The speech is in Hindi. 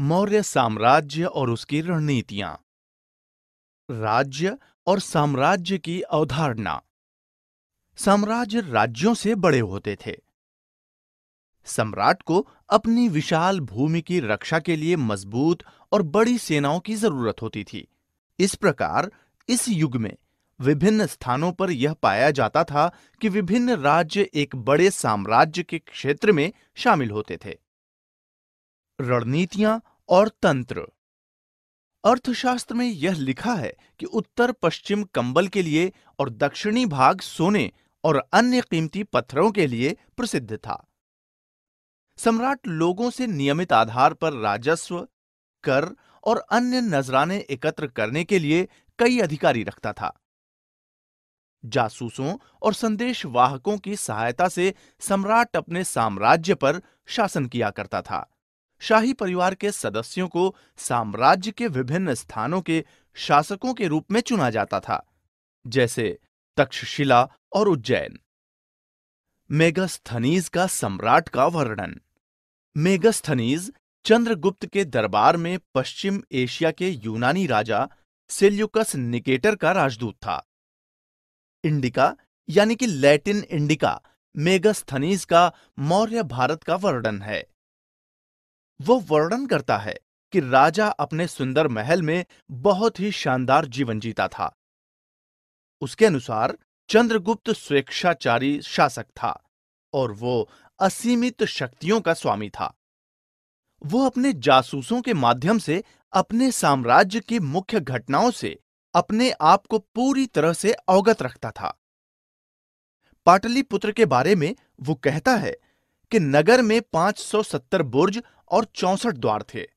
मौर्य साम्राज्य और उसकी रणनीतियां राज्य और साम्राज्य की अवधारणा साम्राज्य राज्यों से बड़े होते थे सम्राट को अपनी विशाल भूमि की रक्षा के लिए मजबूत और बड़ी सेनाओं की जरूरत होती थी इस प्रकार इस युग में विभिन्न स्थानों पर यह पाया जाता था कि विभिन्न राज्य एक बड़े साम्राज्य के क्षेत्र में शामिल होते थे रणनीतियां और तंत्र अर्थशास्त्र में यह लिखा है कि उत्तर पश्चिम कंबल के लिए और दक्षिणी भाग सोने और अन्य कीमती पत्थरों के लिए प्रसिद्ध था सम्राट लोगों से नियमित आधार पर राजस्व कर और अन्य नजराने एकत्र करने के लिए कई अधिकारी रखता था जासूसों और संदेश वाहकों की सहायता से सम्राट अपने साम्राज्य पर शासन किया करता था शाही परिवार के सदस्यों को साम्राज्य के विभिन्न स्थानों के शासकों के रूप में चुना जाता था जैसे तक्षशिला और उज्जैन मेगस्थनीज का सम्राट का वर्णन मेगस्थनीज चंद्रगुप्त के दरबार में पश्चिम एशिया के यूनानी राजा सेल्युकस निकेटर का राजदूत था इंडिका यानी कि लैटिन इंडिका मेगस्थनीज का मौर्य भारत का वर्णन है वो वर्णन करता है कि राजा अपने सुंदर महल में बहुत ही शानदार जीवन जीता था उसके अनुसार चंद्रगुप्त स्वेच्छाचारी शासक था और वो असीमित शक्तियों का स्वामी था वो अपने जासूसों के माध्यम से अपने साम्राज्य की मुख्य घटनाओं से अपने आप को पूरी तरह से अवगत रखता था पाटलिपुत्र के बारे में वो कहता है कि नगर में 570 बुर्ज और चौसठ द्वार थे